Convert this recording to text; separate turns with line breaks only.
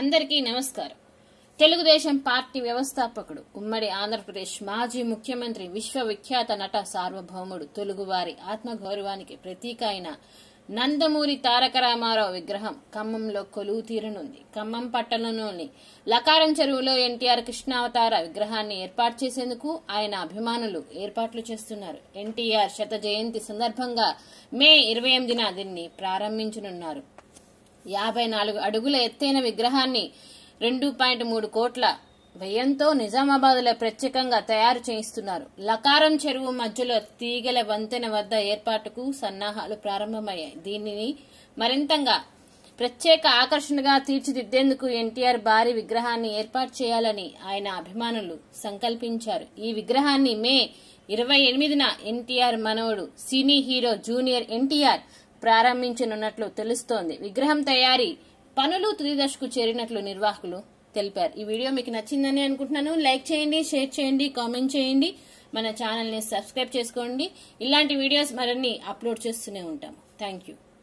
అందరికీ నమస్కారం తెలుగుదేశం పార్టీ వ్యవస్థాపకుడు ఉమ్మడి ఆంధ్రప్రదేశ్ మాజీ ముఖ్యమంత్రి విశ్వవిఖ్యాత నట సార్వభౌముడు తెలుగువారి ఆత్మగౌరవానికి ప్రతీక అయిన నందమూరి తారక రామారావు విగ్రహం ఖమ్మంలో కొలువు తీరనుంది ఖమ్మం పట్టణంలోని లకారం చెరువులో ఎన్టీఆర్ కృష్ణావతార విగ్రహాన్ని ఏర్పాటు చేసేందుకు ఆయన అభిమానులు ఏర్పాట్లు చేస్తున్నారు ఎన్టీఆర్ శత జయంతి సందర్భంగా మే ఇరవై ఎనిమిదిన దీన్ని ప్రారంభించనున్నారు యాభై నాలుగు అడుగుల ఎత్తైన విగ్రహాన్ని రెండు పాయింట్ మూడు కోట్ల వ్యయంతో నిజామాబాద్లో ప్రత్యేకంగా తయారు చేయిస్తున్నారు లకారం చెరువు మధ్యలో తీగల వంతెన వద్ద ఏర్పాటుకు సన్నాహాలు ప్రారంభమయ్యాయి దీనిని మరింతగా ప్రత్యేక ఆకర్షణగా తీర్చిదిద్దేందుకు ఎన్టీఆర్ భారీ విగ్రహాన్ని ఏర్పాటు చేయాలని ఆయన అభిమానులు సంకల్పించారు ఈ విగ్రహాన్ని మే ఇరవై ఎనిమిదిన ఎన్టీఆర్ మనవడు సినీ హీరో జూనియర్ ఎన్టీఆర్ ప్రారంభించనున్నట్లు తెలుస్తోంది విగ్రహం తయారీ పనులు తుది దశకు చేరినట్లు నిర్వాహకులు తెలిపారు ఈ వీడియో మీకు నచ్చిందని అనుకుంటున్నాను లైక్ చేయండి షేర్ చేయండి కామెంట్ చేయండి మన ఛానల్ని సబ్స్క్రైబ్ చేసుకోండి ఇలాంటి వీడియోస్ మరిన్ని అప్లోడ్ చేస్తూనే ఉంటాం థ్యాంక్ యూ